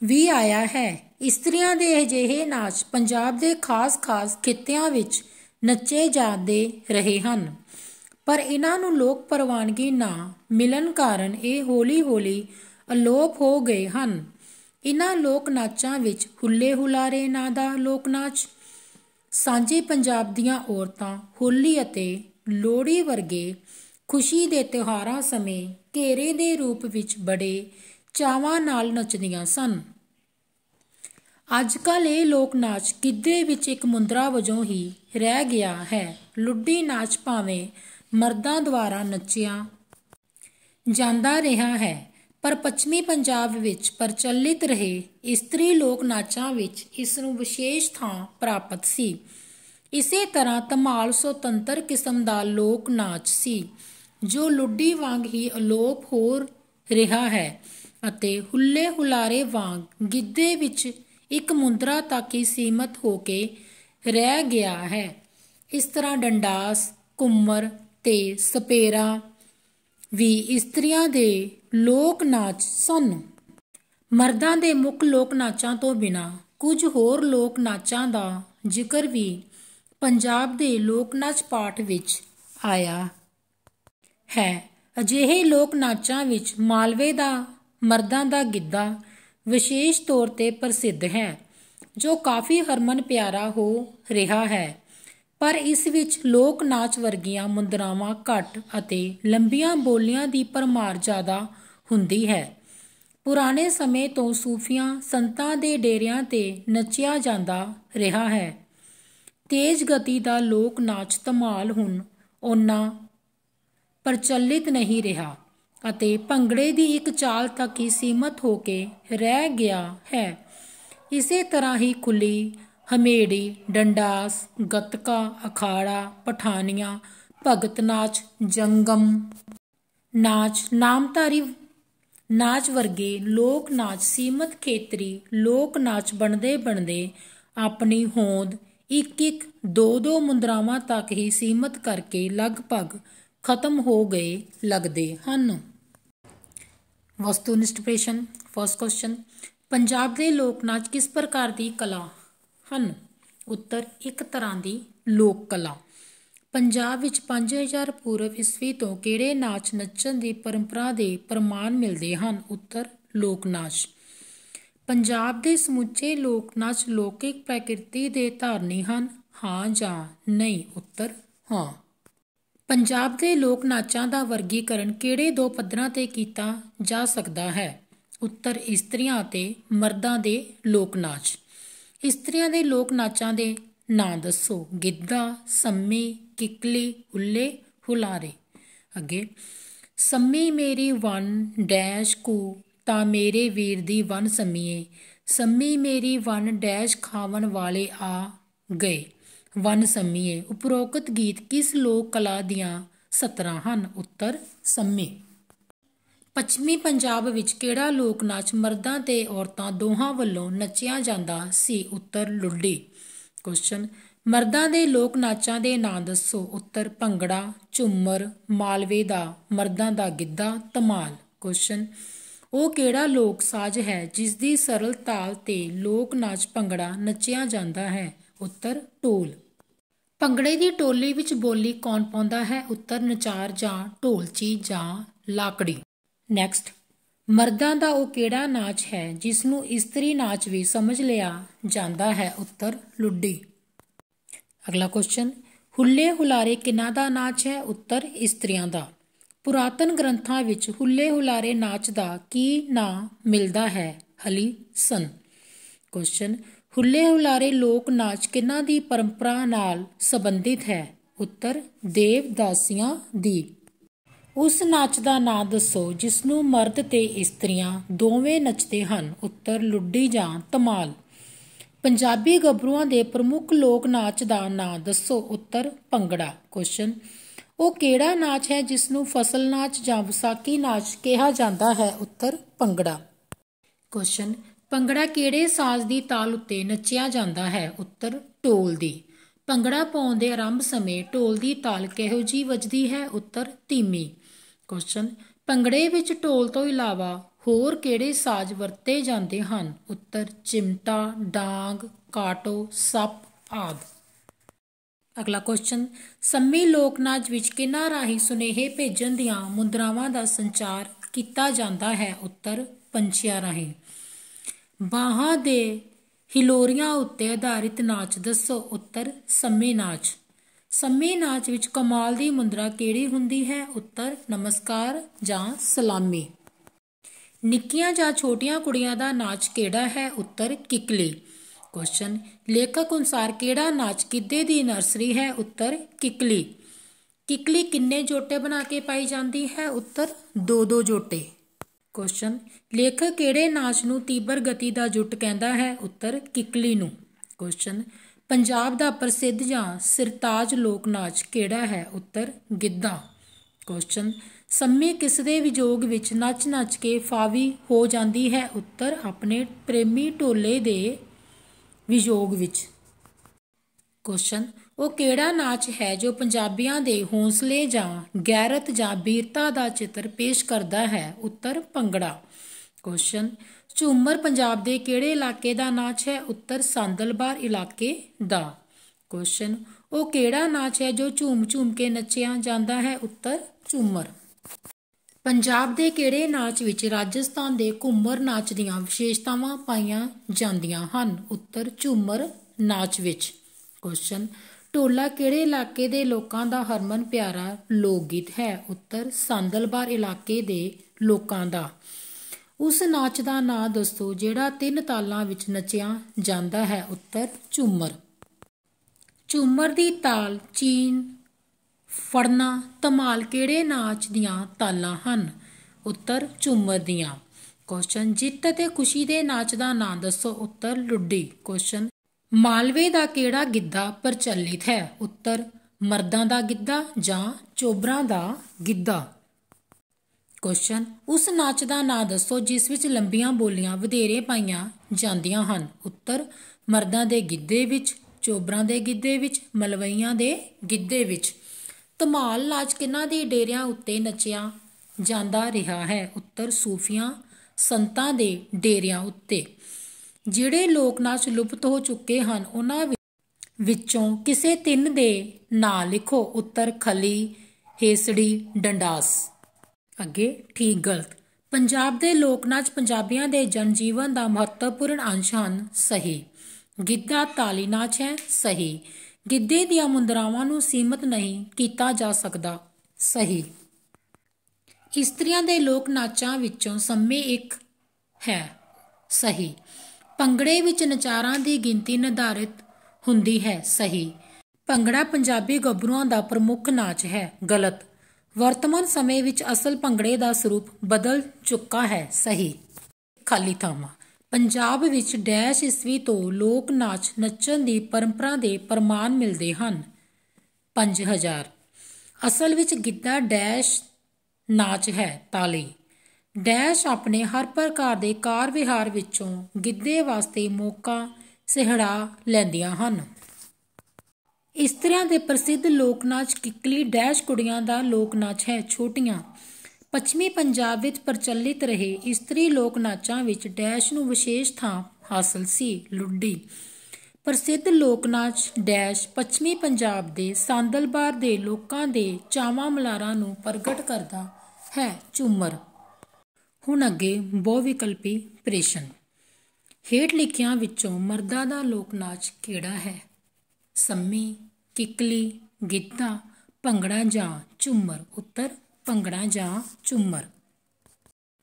ਵੀ ਆਇਆ ਹੈ ਇਸਤਰੀਆਂ ਦੇ ਅਜਿਹੇ ਨਾਚ ਪੰਜਾਬ ਦੇ ਖਾਸ-ਖਾਸ ਖਿੱਤਿਆਂ ਵਿੱਚ ਨੱਚੇ ਜਾਂਦੇ ਰਹੇ ਹਨ ਪਰ ਇਹਨਾਂ ਨੂੰ ਲੋਕ ਪ੍ਰਵਾਨਗੀ ਨਾ ਮਿਲਣ ਕਾਰਨ ਇਹ ਹੌਲੀ-ਹੌਲੀ ਅਲੋਪ ਹੋ ਗਏ ਹਨ ਇਹਨਾਂ ਲੋਕ ਨਾਚਾਂ ਵਿੱਚ ਹੁੱਲੇ ਹੁਲਾਰੇ ਨਾਂ ਦਾ ਲੋਕ ਨਾਚ ਸਾਂਝੇ ਪੰਜਾਬ ਦੀਆਂ ਔਰਤਾਂ ਹੋਲੀ ਅਤੇ ਲੋਹੜੀ ਵਰਗੇ ਖੁਸ਼ੀ ਦੇ ਤਿਉਹਾਰਾਂ ਸਮੇਂ ਘੇਰੇ ਦੇ ਰੂਪ ਵਿੱਚ ਬੜੇ ਚਾਵਾਂ ਨਾਲ ਨੱਚਦੀਆਂ ਸਨ ਅੱਜ ਕੱਲ ਇਹ ਲੋਕ ਨਾਚ ਗਿੱਧੇ ਵਿੱਚ ਇੱਕ ਮੁੰਦਰਾ ਵਜੋਂ ਹੀ ਰਹਿ ਗਿਆ ਹੈ ਲੁੱਡੀ ਨਾਚ ਭਾਵੇਂ ਮਰਦਾਂ ਦੁਆਰਾ ਨੱਚਿਆ ਜਾਂਦਾ ਰਿਹਾ ਹੈ ਪਰ ਪੱਛਮੀ ਪੰਜਾਬ ਵਿੱਚ ਪ੍ਰਚਲਿਤ ਰਹੇ ਇਸਤਰੀ ਲੋਕ ਨਾਚਾਂ ਵਿੱਚ ਇਸ ਨੂੰ ਵਿਸ਼ੇਸ਼ ਥਾਂ ਪ੍ਰਾਪਤ ਸੀ ਇਸੇ ਤਰ੍ਹਾਂ ਧਮਾਲ ਸੁਤੰਤਰ ਕਿਸਮ ਦਾ ਲੋਕ ਨਾਚ ਸੀ ਜੋ ਲੁੱਡੀ ਵਾਂਗ ਹੀ ਅਲੋਪ ਹੋ ਰਿਹਾ ਹੈ ਅਤੇ ਹੁੱਲੇ ਹੁਲਾਰੇ ਵਾਂਗ ਗਿੱਧੇ ਵਿੱਚ ਇੱਕ ਮੁੰਦਰਾ ਤੱਕ ਹੀ ਸੀਮਤ ਹੋ ਕੇ ਰਹਿ ਗਿਆ ਹੈ ਇਸ ਤਰ੍ਹਾਂ ਡੰਡਾਸ ਕੁੰਮਰ ਤੇ ਸਪੇਰਾ ਵੀ ਇਸਤਰੀਆਂ ਦੇ ਲੋਕ ਨਾਚ ਸਨ ਮਰਦਾਂ ਦੇ ਮੁੱਖ ਲੋਕ ਨਾਚਾਂ ਤੋਂ ਬਿਨਾ ਕੁਝ ਹੋਰ ਲੋਕ ਨਾਚਾਂ ਦਾ ਜ਼ਿਕਰ ਵੀ ਪੰਜਾਬ ਦੇ ਲੋਕ ਨਾਚ ਪਾਠ ਵਿੱਚ ਆਇਆ ਹੈ ਅਜਿਹੇ ਲੋਕ ਨਾਚਾਂ ਵਿੱਚ ਮਾਲਵੇ ਦਾ ਮਰਦਾਂ ਦਾ ਗਿੱਧਾ ਵਿਸ਼ੇਸ਼ ਤੌਰ ਤੇ ਪ੍ਰਸਿੱਧ ਹੈ ਜੋ ਕਾਫੀ ਹਰਮਨ ਪਿਆਰਾ ਹੋ ਰਿਹਾ ਹੈ ਪਰ ਇਸ ਵਿੱਚ ਲੋਕ ਨਾਚ ਵਰਗੀਆਂ ਮੁੰਦਰਾਵਾਂ ਘੱਟ ਅਤੇ ਲੰਬੀਆਂ ਬੋਲੀਆਂ ਦੀ ਪਰਮਾਰ ਜ਼ਿਆਦਾ ਹੁੰਦੀ ਹੈ ਪੁਰਾਣੇ ਸਮੇਂ ਤੋਂ ਸੂਫੀਆਂ ਸੰਤਾਂ ਦੇ ਡੇਰਿਆਂ ਤੇ ਨੱਚਿਆ ਜਾਂਦਾ ਰਿਹਾ ਹੈ ਤੇਜ਼ ਗਤੀ ਦਾ ਲੋਕ ਨਾਚ ਧਮਾਲ ਹੁਣ ਉਹਨਾਂ ਪ੍ਰਚਲਿਤ ਨਹੀਂ ਰਿਹਾ ਅਤੇ ਭੰਗੜੇ ਦੀ ਇੱਕ ਚਾਲ ਤੱਕ ਹੀ ਸੀਮਤ ਹੋ ਕੇ ਰਹਿ ਗਿਆ ਹੈ ਇਸੇ ਤਰ੍ਹਾਂ ਹੀ ਖੁੱਲੀ ਹਮੇੜੀ ਡੰਡਾਸ ਗੱਤਕਾ ਅਖਾੜਾ ਪਠਾਨੀਆਂ ਭਗਤ ਨਾਚ ਜੰਗਮ ਨਾਚ ਨਾਮਧਾਰੀ ਨਾਚ ਵਰਗੇ ਲੋਕ ਨਾਚ ਸੀਮਤ ਖੇਤਰੀ ਲੋਕ ਨਾਚ ਬਣਦੇ ਬਣਦੇ ਆਪਣੀ ਹੋਂਦ ਇੱਕ ਇੱਕ ਦੋ ਦੋ ਮੁੰਦਰਾਵਾਂ ਤੱਕ ਹੀ ਸੀਮਤ ਕਰਕੇ ਲਗਭਗ ਖਤਮ ਹੋ ਗਏ ਲੱਗਦੇ ਹਨ ਵਸਤੂਨਿਸ਼ਟ ਪ੍ਰਸ਼ਨ ਫਸਟ ਕੁਐਸਚਨ ਪੰਜਾਬ ਦੇ ਲੋਕ ਨਾਚ ਕਿਸ ਪ੍ਰਕਾਰ ਦੀ ਕਲਾ ਹਨ ਉੱਤਰ ਇੱਕ ਤਰ੍ਹਾਂ ਦੀ ਲੋਕ ਕਲਾ ਪੰਜਾਬ ਵਿੱਚ 5000 ਪੂਰਵ ਈਸਵੀ ਤੋਂ ਕਿਹੜੇ ਨਾਚ ਨੱਚਣ ਦੀ ਪਰੰਪਰਾ ਦੇ ਪ੍ਰਮਾਣ ਮਿਲਦੇ ਹਨ ਉੱਤਰ ਲੋਕ ਨਾਚ ਪੰਜਾਬ ਦੇ ਸਮੁੱਚੇ ਲੋਕ ਨਾਚ ਲੋਕਿਕ ਪ੍ਰਕਿਰਤੀ ਦੇ ਧਾਰਨੀ ਹਨ ਹਾਂ ਜਾਂ ਨਹੀਂ ਉੱਤਰ ਹਾਂ ਪੰਜਾਬ ਦੇ ਲੋਕ ਨਾਚਾਂ ਦਾ ਵਰਗੀਕਰਨ ਕਿਹੜੇ ਦੋ ਪੱਧਰਾਂ ਤੇ ਕੀਤਾ ਜਾ ਸਕਦਾ ਹੈ ਉੱਤਰ ਇਸਤਰੀਆਂ ਅਤੇ ਮਰਦਾਂ ਦੇ ਲੋਕ ਨਾਚ ਇਸਤਰੀਆਂ ਦੇ ਲੋਕ ਨਾਚਾਂ ਦੇ ਨਾਂ ਦੱਸੋ ਗਿੱਧਾ ਸੰਮੀ ਕਿਕਲੀ ਉੱਲੇ ਹੁਲਾਰੇ ਅੱਗੇ ਸੰਮੀ ਮੇਰੀ ਵਨ ਡੈਸ਼ ਕੂ ਤਾਂ ਮੇਰੇ ਵੀਰ ਦੀ ਵਨ ਸੰਮੀਏ ਸੰਮੀ ਮੇਰੀ ਵਨ ਡੈਸ਼ ਖਾਵਣ ਵਾਲੇ ਆ ਗਏ ਵਨ ਸੰਮੀਏ ਉਪਰੋਕਤ ਗੀਤ ਕਿਸ ਲੋਕ ਕਲਾ ਦੀਆਂ ਸਤਰਾਂ ਹਨ ਉੱਤਰ ਸੰਮੀ ਪੱਛਮੀ ਪੰਜਾਬ ਵਿੱਚ ਕਿਹੜਾ ਲੋਕ ਨਾਚ ਮਰਦਾਂ ਤੇ ਔਰਤਾਂ ਦੋਹਾਂ ਵੱਲੋਂ ਨੱਚਿਆ ਜਾਂਦਾ ਸੀ ਉੱਤਰ ਲੁੱਡੀ ਕੁਐਸਚਨ ਮਰਦਾਂ ਦੇ ਲੋਕ ਨਾਚਾਂ ਦੇ ਨਾਂ ਦੱਸੋ ਉੱਤਰ ਭੰਗੜਾ ਝੁੰਮਰ ਮਾਲਵੇ ਦਾ ਮਰਦਾਂ ਦਾ ਗਿੱਧਾ ਧਮਾਲ ਕੁਐਸਚਨ ਉਹ ਕਿਹੜਾ ਲੋਕ ਸਾਜ਼ ਹੈ ਜਿਸ ਦੀ ਸਰਲ ਤਾਲ ਤੇ ਲੋਕ ਨਾਚ ਭੰਗੜਾ ਨੱਚਿਆ ਜਾਂਦਾ ਹੈ ਉੱਤਰ ਢੋਲ ਭੰਗੜੇ ਦੀ ਟੋਲੀ ਵਿੱਚ ਬੋਲੀ ਕੌਣ ਪਾਉਂਦਾ ਹੈ ਉੱਤਰ ਨਚਾਰ ਜਾਂ ਢੋਲਚੀ ਜਾਂ ਲਾਕੜੀ ਨੈਕਸਟ ਮਰਦਾਂ ਦਾ ਉਹ ਕਿਹੜਾ ਨਾਚ ਹੈ ਜਿਸ ਨੂੰ ਇਸਤਰੀ ਨਾਚ ਵੀ ਸਮਝ ਲਿਆ ਜਾਂਦਾ ਹੈ ਉੱਤਰ ਲੁੱਡੀ ਅਗਲਾ ਕੁਐਸਚਨ ਹੁੱਲੇ ਹੁਲਾਰੇ ਕਿਨਾਂ ਦਾ ਨਾਚ ਹੈ ਉੱਤਰ ਇਸਤਰੀਆਂ ਦਾ ਪੁਰਾਤਨ ਗ੍ਰੰਥਾਂ ਵਿੱਚ ਹੁੱਲੇ ਹੁਲਾਰੇ ਨਾਚ ਦਾ ਕੀ ਨਾਂ ਮਿਲਦਾ ਹੈ ਹਲੀ ਸਨ ਕੁਐਸਚਨ ਹੁੱਲੇ ਹੁਲਾਰੇ ਲੋਕ ਨਾਚ ਕਿਨਾਂ ਦੀ ਪਰੰਪਰਾ ਨਾਲ ਸੰਬੰਧਿਤ ਹੈ ਉੱਤਰ ਦੇਵਦਾਸੀਆਂ ਦੀ ਉਸ ਨਾਚ ਦਾ ਨਾਮ ਦੱਸੋ ਜਿਸ ਨੂੰ ਮਰਦ ਤੇ ਇਸਤਰੀਆਂ ਦੋਵੇਂ ਨੱਚਦੇ ਹਨ ਉੱਤਰ ਲੁੱਡੀ ਜਾਂ ਧਮਾਲ ਪੰਜਾਬੀ ਗੱਭਰੂਆਂ ਦੇ ਪ੍ਰਮੁੱਖ ਲੋਕ ਨਾਚ ਦਾ ਨਾਮ ਦੱਸੋ ਉੱਤਰ ਭੰਗੜਾ ਕੁਐਸਚਨ ਉਹ ਕਿਹੜਾ ਨਾਚ ਹੈ ਜਿਸ ਨੂੰ ਫਸਲ ਨਾਚ ਜਾਂ ਵਿਸਾਖੀ ਨਾਚ ਕਿਹਾ ਜਾਂਦਾ ਹੈ ਉੱਤਰ ਭੰਗੜਾ ਕੁਐਸਚਨ ਪੰਗੜਾ ਕਿਹੜੇ ਸਾਜ਼ ਦੀ ਤਾਲ ਉੱਤੇ ਨੱਚਿਆ ਜਾਂਦਾ ਹੈ ਉੱਤਰ ਢੋਲ ਦੀ ਪੰਗੜਾ ਪਾਉਣ ਦੇ ਆਰੰਭ ਸਮੇਂ ਢੋਲ ਦੀ ਤਾਲ ਕਿਹੋ ਜੀ ਵੱਜਦੀ ਹੈ ਉੱਤਰ ਧੀਮੀ ਕੁਐਸਚਨ ਪੰਗੜੇ ਵਿੱਚ ਢੋਲ ਤੋਂ ਇਲਾਵਾ ਹੋਰ ਕਿਹੜੇ ਸਾਜ਼ ਵਰਤੇ ਜਾਂਦੇ ਹਨ ਉੱਤਰ ਚਿਮਟਾ ਡਾਂਗ ਕਾਟੋ ਸੱਪ ਆਦਿ ਅਗਲਾ ਕੁਐਸਚਨ ਸੰਮੀ ਲੋਕ ਨਾਚ ਵਿੱਚ ਕਿਨਾਂ ਰਾਹੀਂ ਸੁਨੇਹੇ ਭੇਜਣ ਦੀਆਂ ਮੁੰਦਰਾਵਾਂ ਦਾ ਸੰਚਾਰ ਕੀਤਾ ਜਾਂਦਾ ਹੈ ਉੱਤਰ ਪੰਛੀਆਂ ਰਾਹੀਂ ਬਾਹਾਂ ਦੇ ਹਿਲੋਰੀਆਂ ਉੱਤੇ ਆਧਾਰਿਤ ਨਾਚ ਦੱਸੋ ਉੱਤਰ ਸੰਮੇ ਨਾਚ ਸੰਮੇ ਨਾਚ ਵਿੱਚ ਕਮਾਲ ਦੀ ਮੁੰਦਰਾ ਕਿਹੜੀ ਹੁੰਦੀ ਹੈ ਉੱਤਰ ਨਮਸਕਾਰ ਜਾਂ ਸਲਾਮੀ ਨਿੱਕੀਆਂ ਜਾਂ ਛੋਟੀਆਂ ਕੁੜੀਆਂ ਦਾ ਨਾਚ ਕਿਹੜਾ ਹੈ ਉੱਤਰ ਕਿਕਲੀ ਕੁਐਸਚਨ ਲੇਖਕ ਅਨੁਸਾਰ ਕਿਹੜਾ ਨਾਚ ਕਿੱਦੇ ਦੀ ਨਰਸਰੀ ਹੈ ਉੱਤਰ ਕਿਕਲੀ ਕਿਕਲੀ ਕਿੰਨੇ ਜੋਟੇ ਬਣਾ ਕੇ ਪਾਈ ਜਾਂਦੀ ਹੈ ਉੱਤਰ 2-2 ਜੋਟੇ ਕੁਐਸਚਨ ਲੇਖਕ ਕਿਹੜੇ ਨਾਚ ਨੂੰ ਤੀਬਰ ਗਤੀ ਦਾ ਜੁੱਟ ਕਹਿੰਦਾ ਹੈ ਉੱਤਰ ਕਿਕਲੀ ਨੂੰ ਕੁਐਸਚਨ ਪੰਜਾਬ ਦਾ ਪ੍ਰਸਿੱਧ ਜਾਂ ਸਿਰਤਾਜ ਲੋਕ ਨਾਚ ਕਿਹੜਾ ਹੈ ਉੱਤਰ ਗਿੱਧਾ ਕੁਐਸਚਨ ਸੰਮੇ ਕਿਸ ਦੇ ਵਿਯੋਗ ਵਿੱਚ ਨੱਚ-ਨੱਚ ਕੇ ਫਾਵੀ ਹੋ ਜਾਂਦੀ ਹੈ ਉੱਤਰ ਆਪਣੇ ਪ੍ਰੇਮੀ ਢੋਲੇ ਦੇ ਵਿਯੋਗ ਵਿੱਚ ਕੁਐਸਚਨ ਉਹ ਕਿਹੜਾ ਨਾਚ ਹੈ ਜੋ ਪੰਜਾਬੀਆਂ ਦੇ ਹੌਸਲੇ ਜਾਂ ਗੈਰਤ ਜਾਂ ਬੀਰਤਾ ਦਾ ਚਿੱਤਰ ਪੇਸ਼ ਕਰਦਾ ਹੈ ਉੱਤਰ ਪੰਗੜਾ ਕੁਐਸਚਨ ਝੂਮਰ ਪੰਜਾਬ ਦੇ ਕਿਹੜੇ ਇਲਾਕੇ ਦਾ ਨਾਚ ਹੈ ਉੱਤਰ ਸੰਦਲਬਾਰ ਇਲਾਕੇ ਦਾ ਕੁਐਸਚਨ ਉਹ ਕਿਹੜਾ ਨਾਚ ਹੈ ਜੋ ਝੂਮ ਝੂਮ ਕੇ ਨੱਚਿਆ ਜਾਂਦਾ ਹੈ ਉੱਤਰ ਝੂਮਰ ਪੰਜਾਬ ਦੇ ਕਿਹੜੇ ਨਾਚ ਵਿੱਚ ਰਾਜਸਥਾਨ ਦੇ ਘੁੰਮਰ ਨਾਚ ਦੀਆਂ ਵਿਸ਼ੇਸ਼ਤਾਵਾਂ ਪਾਈਆਂ ਜਾਂਦੀਆਂ ਹਨ ਉੱਤਰ ਝੂਮਰ ਨਾਚ ਵਿੱਚ ਕੁਐਸਚਨ ਢੋਲਾ ਕਿਹੜੇ ਇਲਾਕੇ ਦੇ ਲੋਕਾਂ ਦਾ ਹਰਮਨ ਪਿਆਰਾ ਲੋਕ ਗੀਤ ਹੈ ਉੱਤਰ ਸੰਦਲਬਾਰ ਇਲਾਕੇ ਦੇ ਲੋਕਾਂ ਦਾ ਉਸ ਨਾਚ ਦਾ ਨਾਮ ਦੱਸੋ ਜਿਹੜਾ ਤਿੰਨ ਤਾਲਾਂ ਵਿੱਚ ਨੱਚਿਆ ਜਾਂਦਾ ਹੈ ਉੱਤਰ ਝੂਮਰ ਝੂਮਰ ਦੀ ਤਾਲ ਚੀਨ ਫੜਨਾ ਧਮਾਲ ਕਿਹੜੇ ਨਾਚ ਦੀਆਂ ਤਾਲਾਂ ਹਨ ਉੱਤਰ ਝੂਮਰ ਦੀਆਂ ਕੁਐਸਚਨ ਜਿੱਤ ਅਤੇ ਖੁਸ਼ੀ ਦੇ ਨਾਚ ਦਾ ਨਾਮ ਦੱਸੋ ਉੱਤਰ ਲੁੱਡੀ ਕੁਐਸਚਨ ਮਾਲਵੇ ਦਾ ਕਿਹੜਾ ਗਿੱਧਾ ਪ੍ਰਚਲਿਤ ਹੈ ਉੱਤਰ ਮਰਦਾਂ ਦਾ ਗਿੱਧਾ ਜਾਂ ਚੋਬਰਾਂ ਦਾ ਗਿੱਧਾ ਕੁਐਸਚਨ ਉਸ ਨਾਚ ਦਾ ਨਾਮ ਦੱਸੋ ਜਿਸ ਵਿੱਚ ਲੰਬੀਆਂ ਬੋਲੀਆਂ ਵਧੇਰੇ ਪਾਈਆਂ ਜਾਂਦੀਆਂ ਹਨ ਉੱਤਰ ਮਰਦਾਂ ਦੇ ਗਿੱਧੇ ਵਿੱਚ ਚੋਬਰਾਂ ਦੇ ਗਿੱਧੇ ਵਿੱਚ ਮਲਵਈਆਂ ਦੇ ਗਿੱਧੇ ਵਿੱਚ ਧਮਾਲ ਨਾਚ ਕਿਨਾਂ ਦੀ ਡੇਰਿਆਂ ਉੱਤੇ ਨੱਚਿਆ ਜਾਂਦਾ ਰਿਹਾ ਹੈ ਉੱਤਰ ਸੂਫੀਆਂ ਸੰਤਾਂ ਦੇ ਡੇਰਿਆਂ ਉੱਤੇ ਜਿਹੜੇ ਲੋਕ ਨਾਚ ਲੁਪਤ ਹੋ ਚੁੱਕੇ ਹਨ ਉਹਨਾਂ ਵਿੱਚੋਂ ਕਿਸੇ ਤਿੰਨ ਦੇ ਨਾਂ ਲਿਖੋ ਉੱਤਰ ਖਲੀ ਹੇਸੜੀ ਡੰਡਾਸ ਅੱਗੇ ਠੀਕ ਗਲਤ ਪੰਜਾਬ ਦੇ ਲੋਕ ਨਾਚ ਪੰਜਾਬੀਆਂ ਦੇ ਜਨਜੀਵਨ ਦਾ ਮਹੱਤਵਪੂਰਨ ਅੰਸ਼ ਹਨ ਸਹੀ ਗਿੱਧਾ ਤਾਲੀ ਨਾਚ ਹੈ ਸਹੀ ਗਿੱਧੇ ਦੀਆਂ ਮੁੰਦਰਾਵਾਂ ਨੂੰ ਸੀਮਤ ਨਹੀਂ ਕੀਤਾ ਜਾ ਸਕਦਾ ਸਹੀ ਇਸਤਰੀਆਂ ਦੇ ਲੋਕ ਨਾਚਾਂ ਵਿੱਚੋਂ ਸੰਮੇ ਇੱਕ ਹੈ ਸਹੀ ਭੰਗੜੇ ਵਿੱਚ ਨਚਾਰਾਂ ਦੀ ਗਿਣਤੀ ਨਿਰਧਾਰਿਤ ਹੁੰਦੀ ਹੈ ਸਹੀ ਭੰਗੜਾ ਪੰਜਾਬੀ ਗੱਭਰੂਆਂ ਦਾ ਪ੍ਰਮੁੱਖ ਨਾਚ ਹੈ ਗਲਤ ਵਰਤਮਾਨ ਸਮੇਂ ਵਿੱਚ ਅਸਲ ਭੰਗੜੇ ਦਾ ਸਰੂਪ ਬਦਲ ਚੁੱਕਾ ਹੈ ਸਹੀ ਖਾਲੀ ਥਾਵਾਂ ਪੰਜਾਬ ਵਿੱਚ ਡੈਸ਼ ਈਸਵੀ ਤੋਂ ਲੋਕ ਨਾਚ ਨੱਚਣ ਦੀ ਪਰੰਪਰਾ ਦੇ ਪ੍ਰਮਾਣ ਮਿਲਦੇ ਹਨ 5000 ਅਸਲ ਵਿੱਚ ਗਿੱਧਾ ਡੈਸ਼ ਨਾਚ ਹੈ ਤਾਲੀ ਡੈਸ਼ ਆਪਣੇ ਹਰ ਪ੍ਰਕਾਰ ਦੇ ਕਾਰ ਵਿਹਾਰ ਵਿੱਚੋਂ ਗਿੱਧੇ ਵਾਸਤੇ ਮੌਕਾ ਸਿਹੜਾ ਲੈਂਦੀਆਂ ਹਨ ਇਸ ਤਰ੍ਹਾਂ ਦੇ ਪ੍ਰਸਿੱਧ ਲੋਕ ਨਾਚ ਕਿੱਕਲੀ ਡੈਸ਼ ਕੁੜੀਆਂ ਦਾ ਲੋਕ ਨਾਚ ਹੈ ਛੋਟੀਆਂ ਪੱਛਮੀ ਪੰਜਾਬ ਵਿੱਚ ਪ੍ਰਚਲਿਤ ਰਹੇ ਇਸਤਰੀ ਲੋਕ ਨਾਚਾਂ ਵਿੱਚ ਡੈਸ਼ ਨੂੰ ਵਿਸ਼ੇਸ਼ ਥਾਂ ਹਾਸਲ ਸੀ ਲੁੱਡੀ ਪ੍ਰਸਿੱਧ ਲੋਕ ਨਾਚ ਡੈਸ਼ ਪੱਛਮੀ ਪੰਜਾਬ ਦੇ ਸੰਦਲਬਾਰ ਦੇ ਲੋਕਾਂ ਦੇ ਚਾਵਾਂ ਮਲਾਰਾਂ ਨੂੰ ਪ੍ਰਗਟ ਕਰਦਾ ਹੈ ਝੂਮਰ ਹੁਣ ਅੱਗੇ ਬਹੁ ਵਿਕਲਪੀ ਪ੍ਰਸ਼ਨ ਹੇਠ ਲਿਖਿਆਂ ਵਿੱਚੋਂ ਮਰਦਾਂ ਦਾ ਲੋਕ ਨਾਚ ਕਿਹੜਾ ਹੈ ਸੰਮੀ ਕਿਕਲੀ ਗਿੱਧਾ ਭੰਗੜਾ ਜਾਂ ਝੁੰਮਰ ਉੱਤਰ ਭੰਗੜਾ ਜਾਂ ਝੁੰਮਰ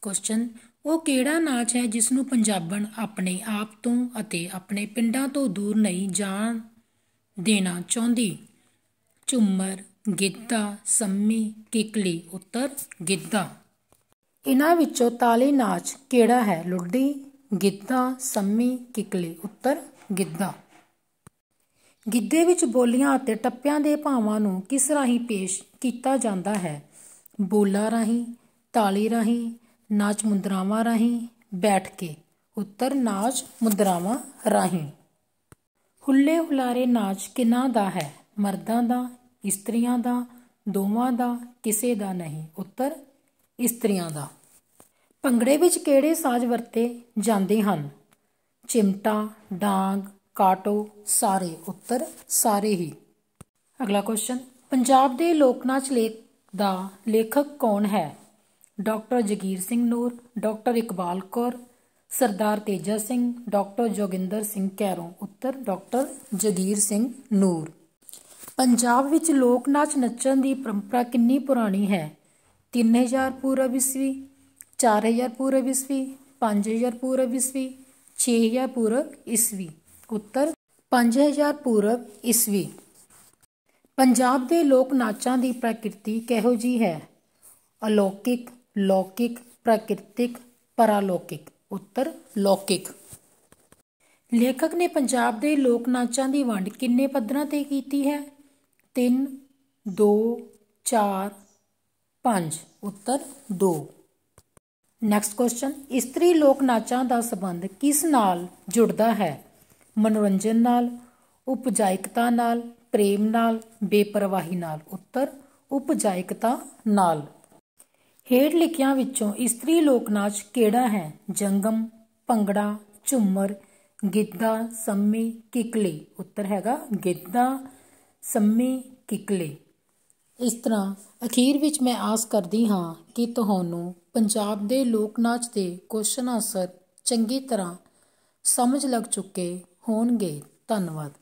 ਕੁਐਸਚਨ ਉਹ ਕਿਹੜਾ ਨਾਚ ਹੈ ਜਿਸ ਨੂੰ ਪੰਜਾਬਣ ਆਪਣੇ ਆਪ ਤੋਂ ਅਤੇ ਆਪਣੇ ਪਿੰਡਾਂ ਤੋਂ ਦੂਰ ਨਹੀਂ ਜਾਣ ਦੇਣਾ ਚਾਹੁੰਦੀ ਝੁੰਮਰ ਗਿੱਧਾ ਸੰਮੀ ਕਿਕਲੀ ਉੱਤਰ ਗਿੱਧਾ ਇਹਨਾਂ ਵਿੱਚੋਂ ਤਾਲੀ ਨਾਚ ਕਿਹੜਾ ਹੈ ਲੁੱਡੀ ਗਿੱਧਾ ਸੰਮੀ ਕਿਕਲੀ ਉੱਤਰ ਗਿੱਧਾ ਗਿੱਧੇ ਵਿੱਚ ਬੋਲੀਆਂ ਅਤੇ ਟੱਪਿਆਂ ਦੇ ਭਾਵਾਂ ਨੂੰ ਕਿਸ ਰਾਹੀਂ ਪੇਸ਼ ਕੀਤਾ ਜਾਂਦਾ ਹੈ ਬੋਲਾ ਰਾਹੀਂ ਤਾਲੀ ਰਾਹੀਂ ਨਾਚ ਮੁੰਦਰਾਵਾਂ ਰਾਹੀਂ ਬੈਠ ਕੇ ਉੱਤਰ ਨਾਚ ਮੁੰਦਰਾਵਾਂ ਰਾਹੀਂ ਹੁੱਲੇ ਹੁਲਾਰੇ ਨਾਚ ਕਿਨਾਂ ਦਾ ਹੈ ਮਰਦਾਂ ਦਾ ਇਸਤਰੀਆਂ ਦਾ ਦੋਵਾਂ ਦਾ ਕਿਸੇ ਦਾ ਨਹੀਂ ਉੱਤਰ ਇਸਤਰੀਆਂ ਦਾ ਭੰਗੜੇ ਵਿੱਚ ਕਿਹੜੇ ਸਾਜ਼ ਵਰਤੇ ਜਾਂਦੇ ਹਨ ਚਿਮਟਾ ਡਾਂਗ ਕਾਟੋ ਸਾਰੇ ਉੱਤਰ ਸਾਰੇ ਹੀ ਅਗਲਾ ਕੁਐਸਚਨ ਪੰਜਾਬ ਦੇ ਲੋਕ ਨਾਚ ਲੇਖ ਦਾ ਲੇਖਕ ਕੌਣ ਹੈ doctor Jagir Singh Noor doctor Iqbal Kaur Sardar Teja Singh doctor Joginder Singh Kairon ਉੱਤਰ ਡਾਕਟਰ ਜਗੀਰ ਸਿੰਘ ਨੂਰ ਪੰਜਾਬ ਵਿੱਚ ਲੋਕ ਨਾਚ ਨੱਚਣ ਦੀ ਪਰੰਪਰਾ ਕਿੰਨੀ ਪੁਰਾਣੀ ਹੈ 3000 पूर्व ईस्वी 4000 पूर्व ईस्वी 5000 पूर्व ईस्वी 6000 पूर्व ਈਸਵੀ ਉੱਤਰ 5000 ਪੂਰਵ ਈਸਵੀ ਪੰਜਾਬ ਦੇ ਲੋਕ ਨਾਚਾਂ ਦੀ ਪ੍ਰਕਿਰਤੀ ਕਿਹੋ ਜੀ ਹੈ ਅਲੌਕਿਕ ਲੌਕਿਕ ਪ੍ਰਕਿਰਤਿਕ ਪਰਾਲੌਕਿਕ ਉੱਤਰ ਲੌਕਿਕ ਲੇਖਕ ਨੇ ਪੰਜਾਬ ਦੇ ਲੋਕ ਨਾਚਾਂ ਦੀ ਵੰਡ ਕਿੰਨੇ ਪੱਧਰਾਂ ਤੇ ਕੀਤੀ ਹੈ 3 2 4 5 ਉੱਤਰ 2 ਨੈਕਸਟ ਕੁਐਸਚਨ ਇਸਤਰੀ ਲੋਕ ਨਾਚਾਂ ਦਾ ਸਬੰਧ ਕਿਸ ਨਾਲ ਜੁੜਦਾ ਹੈ ਮਨੋਰੰਜਨ ਨਾਲ ਉਪਜਾਇਕਤਾ ਨਾਲ ਪ੍ਰੇਮ ਨਾਲ ਬੇਪਰਵਾਹੀ ਨਾਲ ਉੱਤਰ ਉਪਜਾਇਕਤਾ ਨਾਲ ਹੇਠ ਲਿਖਿਆਂ ਵਿੱਚੋਂ ਇਸਤਰੀ ਲੋਕ ਨਾਚ ਕਿਹੜਾ ਹੈ ਜੰਗਮ ਭੰਗੜਾ ਝੁੰਮਰ ਗਿੱਧਾ ਸੰਮੀ ਕਿਕਲੀ ਉੱਤਰ ਹੈਗਾ ਗਿੱਧਾ ਸੰਮੀ ਕਿਕਲੀ ਇਸ ਤਰ੍ਹਾਂ ਅਖੀਰ ਵਿੱਚ ਮੈਂ ਆਸ ਕਰਦੀ ਹਾਂ ਕਿ ਤੁਹਾਨੂੰ ਪੰਜਾਬ ਦੇ ਲੋਕ ਨਾਚ ਦੇ ਕੁਸ਼ਨ ਅਸਰ ਚੰਗੀ ਤਰ੍ਹਾਂ ਸਮਝ ਲੱਗ ਚੁੱਕੇ ਹੋਣਗੇ ਧੰਨਵਾਦ